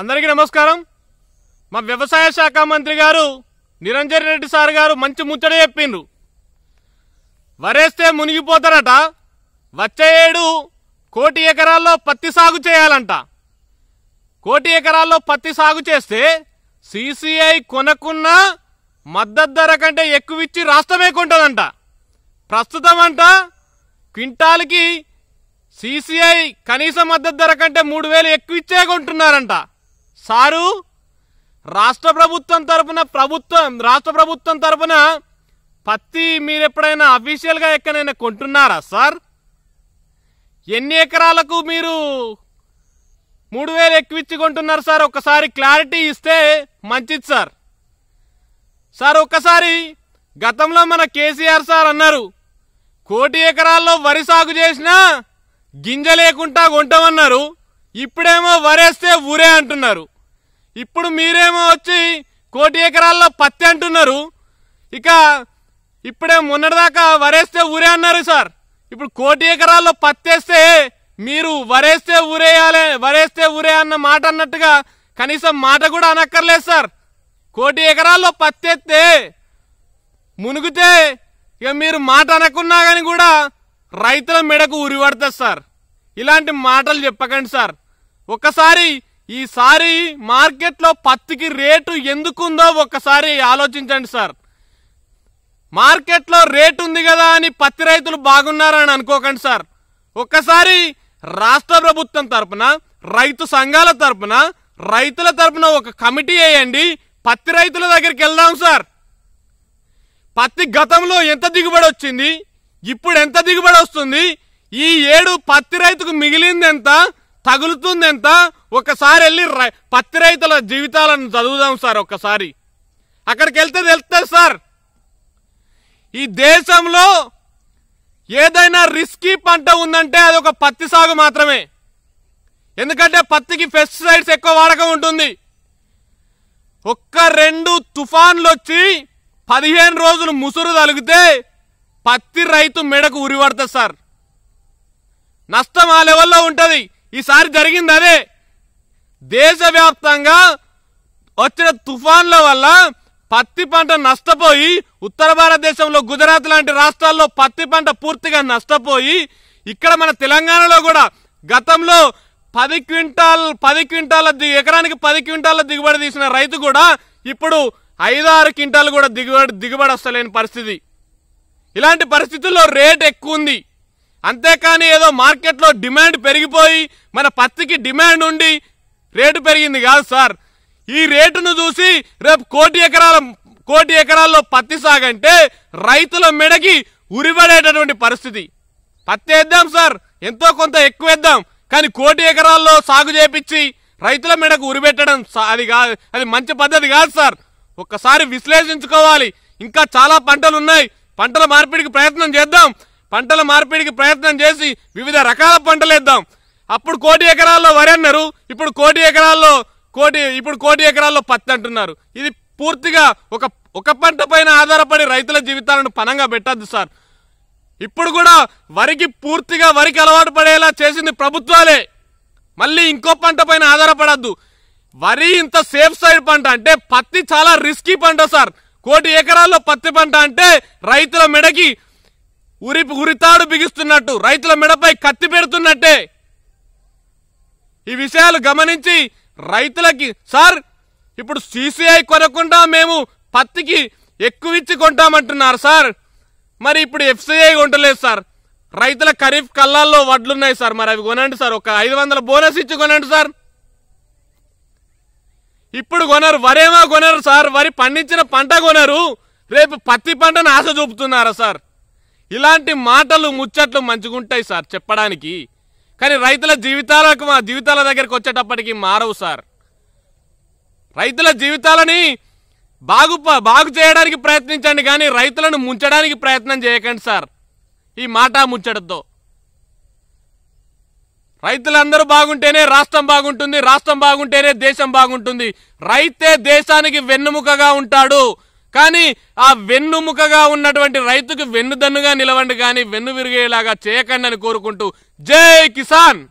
అందరికీ నమస్కారం మా వ్యవసాయ శాఖ మంత్రి గారు నిరంజన్ రెడ్డి సార్ గారు మంచి ముచ్చట చెప్పిండ్రు వరేస్తే మునిగిపోతారట వచ్చే ఏడు కోటి ఎకరాల్లో పత్తి సాగు చేయాలంట కోటి ఎకరాల్లో పత్తి సాగు చేస్తే సిసిఐ కొనకున్న మద్దతు ధర కంటే ఎక్కువ ఇచ్చి రాష్ట్రమే కొంటుందంట ప్రస్తుతం అంట క్వింటాల్కి సిసిఐ కనీస మద్దతు ధర కంటే మూడు వేలు ఎక్కువ ఇచ్చే కొంటున్నారంట సారు రాష్ట్ర ప్రభుత్వం తరపున ప్రభుత్వం రాష్ట్ర ప్రభుత్వం తరపున పత్తి మీరు ఎప్పుడైనా అఫీషియల్గా ఎక్కడైనా కొంటున్నారా సార్ ఎన్ని ఎకరాలకు మీరు మూడు వేలు ఎక్కువ ఇచ్చి కొంటున్నారు సార్ ఒకసారి క్లారిటీ ఇస్తే మంచిది సార్ సార్ ఒక్కసారి గతంలో మన కేసీఆర్ సార్ అన్నారు కోటి ఎకరాల్లో వరి సాగు చేసినా గింజ లేకుండా కొంటామన్నారు ఇప్పుడేమో వరేస్తే ఊరే అంటున్నారు ఇప్పుడు మీరేమో వచ్చి కోటి ఎకరాల్లో పత్తి అంటున్నారు ఇక ఇప్పుడే మొన్నటిదాకా వరేస్తే ఊరే అన్నారు సార్ ఇప్పుడు కోటి ఎకరాల్లో పత్తి వేస్తే మీరు వరేస్తే ఊరేయాలి వరేస్తే ఊరే అన్న మాట అన్నట్టుగా కనీసం మాట కూడా అనక్కర్లేదు సార్ కోటి ఎకరాల్లో పత్తి ఎత్తే మునిగితే ఇక మీరు మాట అనకున్నా కానీ కూడా రైతుల మెడకు ఉరి పడుతుంది సార్ ఇలాంటి మాటలు చెప్పకండి సార్ ఒక్కసారి ఈసారి మార్కెట్లో పత్తికి రేటు ఎందుకుందో ఒక్కసారి ఆలోచించండి సార్ మార్కెట్లో రేటు ఉంది కదా అని పత్తి రైతులు బాగున్నారని అనుకోకండి సార్ ఒక్కసారి రాష్ట్ర ప్రభుత్వం తరపున రైతు సంఘాల తరపున రైతుల తరపున ఒక కమిటీ వేయండి పత్తి రైతుల దగ్గరికి వెళ్దాం సార్ పత్తి గతంలో ఎంత దిగుబడి వచ్చింది ఇప్పుడు ఎంత దిగుబడి వస్తుంది ఈ ఏడు పత్తి రైతుకు మిగిలింది ఎంత తగులుతుంది ఎంత ఒకసారి వెళ్ళి పత్తి రైతుల జీవితాలను చదువుదాం సార్ ఒక్కసారి అక్కడికి వెళ్తే తెలుస్తుంది సార్ ఈ దేశంలో ఏదైనా రిస్కీ పంట ఉందంటే అది ఒక పత్తి సాగు మాత్రమే ఎందుకంటే పత్తికి పెస్టిసైడ్స్ ఎక్కువ వాడకం ఉంటుంది ఒక్క రెండు తుఫాన్లు వచ్చి పదిహేను రోజులు ముసురు తలిగితే పత్తి రైతు మెడకు ఉరివడతా సార్ నష్టం ఆ లెవెల్లో ఉంటుంది ఈసారి జరిగింది అదే దేశవ్యాప్తంగా వచ్చిన తుఫాన్ల వల్ల పత్తి పంట నష్టపోయి ఉత్తర భారతదేశంలో గుజరాత్ లాంటి రాష్ట్రాల్లో పత్తి పంట పూర్తిగా నష్టపోయి ఇక్కడ మన తెలంగాణలో కూడా గతంలో పది క్వింటాల్ పది క్వింటాల ఎకరానికి పది క్వింటాల దిగుబడి తీసిన రైతు కూడా ఇప్పుడు ఐదు ఆరు క్వింటాలు కూడా దిగుబడి దిగుబడి వస్తలేని పరిస్థితి ఇలాంటి పరిస్థితుల్లో రేట్ ఎక్కువ ఉంది అంతేకాని ఏదో మార్కెట్లో డిమాండ్ పెరిగిపోయి మన పత్తికి డిమాండ్ ఉండి రేటు పెరిగింది కాదు సార్ ఈ రేటును చూసి రేపు కోటి ఎకరాల కోటి ఎకరాల్లో పత్తి సాగంటే రైతుల మెడకి ఉరిపడేటటువంటి పరిస్థితి పత్తి వేద్దాం సార్ ఎంతో కొంత ఎక్కువ వేద్దాం కానీ కోటి ఎకరాల్లో సాగు చేపించి రైతుల మెడకు ఉరిపెట్టడం అది కాదు అది మంచి పద్ధతి కాదు సార్ ఒక్కసారి విశ్లేషించుకోవాలి ఇంకా చాలా పంటలు ఉన్నాయి పంటల మార్పిడికి ప్రయత్నం చేద్దాం పంటల మార్పిడికి ప్రయత్నం చేసి వివిధ రకాల పంటలు వేద్దాం అప్పుడు కోటి ఎకరాల్లో వరి అన్నారు ఇప్పుడు కోటి ఎకరాల్లో కోటి ఇప్పుడు కోటి ఎకరాల్లో పత్తి అంటున్నారు ఇది పూర్తిగా ఒక ఒక పంట పైన ఆధారపడి రైతుల జీవితాలను పనంగా పెట్టద్దు సార్ ఇప్పుడు కూడా వరికి పూర్తిగా వరికి అలవాటు పడేలా చేసింది ప్రభుత్వాలే మళ్ళీ ఇంకో పంట పైన ఆధారపడద్దు వరి ఇంత సేఫ్ సైడ్ పంట అంటే పత్తి చాలా రిస్కీ పంట సార్ కోటి ఎకరాల్లో పత్తి పంట అంటే రైతుల మెడకి ఉరి ఉరితాడు బిగిస్తున్నట్టు రైతుల మెడపై కత్తి పెడుతున్నట్టే ఈ విషయాలు గమనించి రైతులకి సార్ ఇప్పుడు సిసిఐ కొనకుండా మేము పత్తికి ఎక్కువ ఇచ్చి కొంటామంటున్నారు సార్ మరి ఇప్పుడు ఎఫ్సిఐ కొంటలేదు సార్ రైతుల ఖరీఫ్ కళ్ళాల్లో వడ్లున్నాయి సార్ మరి అవి కొనండి సార్ ఒక ఐదు వందల బోనస్ ఇచ్చి కొనండి సార్ ఇప్పుడు కొనరు వరేమో కొనరు సార్ వరి పండించిన పంట కొనరు రేపు పత్తి పంటను ఆశ చూపుతున్నారా సార్ ఇలాంటి మాటలు ముచ్చట్లు మంచిగుంటాయి సార్ చెప్పడానికి కానీ రైతుల జీవితాలకు మా జీవితాల దగ్గరకు వచ్చేటప్పటికి మారవు సార్ రైతుల జీవితాలని బాగు బాగు చేయడానికి ప్రయత్నించండి కానీ రైతులను ముంచడానికి ప్రయత్నం చేయకండి సార్ ఈ మాట ముంచడంతో రైతులందరూ బాగుంటేనే రాష్ట్రం బాగుంటుంది రాష్ట్రం బాగుంటేనే దేశం బాగుంటుంది రైతే దేశానికి వెన్నుముకగా ఉంటాడు కానీ ఆ వెన్నుముకగా ఉన్నటువంటి రైతుకు వెన్నుదన్నుగా నిలవండి కానీ వెన్ను విరిగేలాగా చేయకండి అని కోరుకుంటూ జై కిసాన్